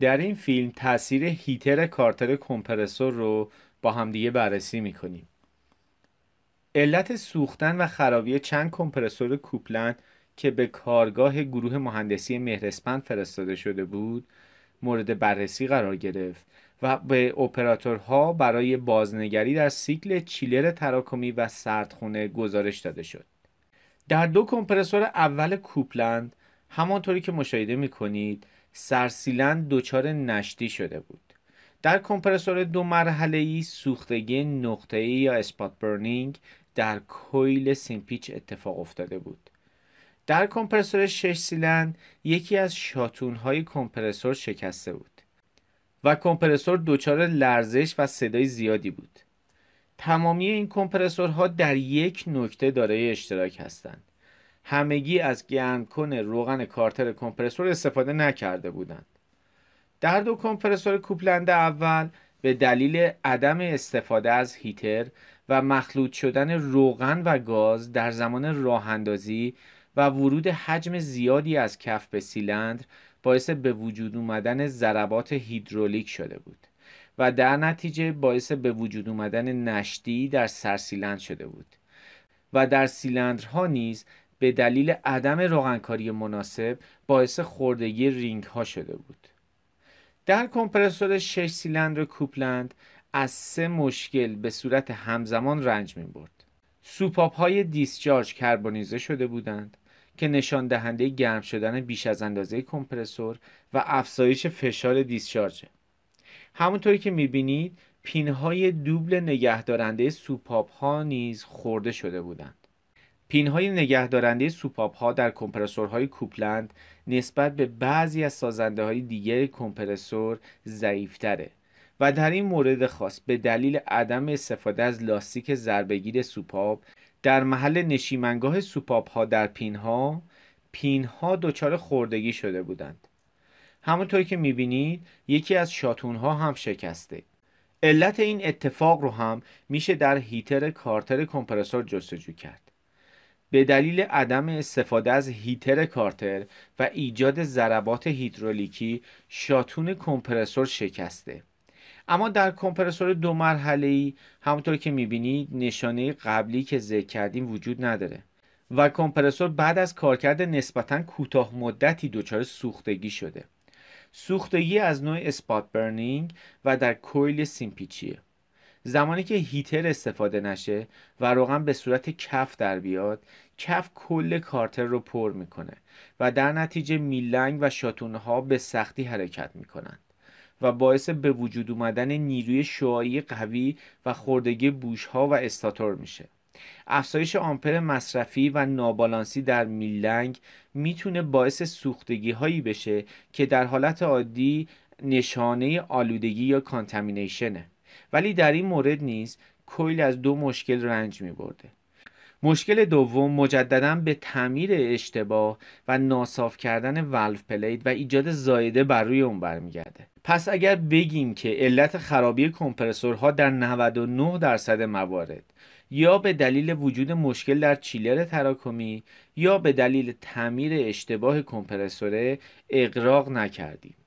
در این فیلم تاثیر هیتر کارتر کمپرسور رو با همدیگه بررسی میکنیم علت سوختن و خرابی چند کمپرسور کوپلند که به کارگاه گروه مهندسی مهرسپند فرستاده شده بود مورد بررسی قرار گرفت و به اپراتورها برای بازنگری در سیکل چیلر تراکمی و سردخونه گزارش داده شد در دو کمپرسور اول کوپلند همانطوری که مشاهده می کنید سرسیلند دچار نشتی شده بود در کمپرسور دو مرحله ای سوختگی نقطه ای یا اسپات برنینگ در کویل سیمپیچ اتفاق افتاده بود در کمپرسور شش سیلند یکی از شاتون های کمپرسور شکسته بود و کمپرسور دچار لرزش و صدای زیادی بود تمامی این کمپرسورها در یک نکته دارای اشتراک هستند همگی از گرمکن روغن کارتر کمپرسور استفاده نکرده بودند. در دو کمپرسور کوپلنده اول به دلیل عدم استفاده از هیتر و مخلوط شدن روغن و گاز در زمان راهاندازی و ورود حجم زیادی از کف به سیلندر باعث به وجود اومدن ضربات هیدرولیک شده بود و در نتیجه باعث به وجود اومدن نشتی در سرسیلند شده بود و در سیلندرها نیز به دلیل عدم روغنکاری مناسب باعث خوردگی رینگ ها شده بود. در کمپرسور 6 سیلندر کوپلند از سه مشکل به صورت همزمان رنج می برد. سوپاپ های دیسچارج کربونیزه شده بودند که نشان دهنده گرم شدن بیش از اندازه کمپرسور و افزایش فشار دیسچارج. همونطوری که می بینید پین های دوبل نگهدارنده سوپاپ ها نیز خورده شده بودند. نگه نگهدارنده سوپاپ ها در کمپرسورهای کوپلند نسبت به بعضی از سازنده های دیگر کمپرسور ضعیفتره و در این مورد خاص به دلیل عدم استفاده از لاستیک ضربگیر سوپاپ در محل نشیمنگاه سوپاپ ها در پینها پینها دچار خوردگی شده بودند همونطور که میبینید یکی از شاتون ها هم شکسته علت این اتفاق رو هم میشه در هیتر کارتر کمپرسور جستجو کرد به دلیل عدم استفاده از هیتر کارتر و ایجاد ضربات هیدرولیکی شاتون کمپرسور شکسته اما در کمپرسور دو مرحله ای همونطور که میبینید نشانه قبلی که ذکر کردیم وجود نداره و کمپرسور بعد از کارکرد نسبتا کوتاه مدتی دچار سوختگی شده سوختگی از نوع اسپات برنینگ و در کویل سیمپیچیه زمانی که هیتر استفاده نشه و روغن به صورت کف در بیاد کف کل کارتر رو پر میکنه و در نتیجه میلنگ و شاتونها به سختی حرکت میکنند و باعث به وجود اومدن نیروی شعایی قوی و خوردگی بوشها و استاتور میشه افزایش آمپر مصرفی و نابالانسی در میلنگ میتونه باعث سوختگی هایی بشه که در حالت عادی نشانه آلودگی یا کانتامینیشنه ولی در این مورد نیز کویل از دو مشکل رنج می برده. مشکل دوم مجددا به تعمیر اشتباه و ناصاف کردن ولف پلیت و ایجاد زایده بر روی اون برمیگرده پس اگر بگیم که علت خرابی کمپرسورها در 99 درصد موارد یا به دلیل وجود مشکل در چیلر تراکمی یا به دلیل تعمیر اشتباه کمپرسوره اقراق نکردیم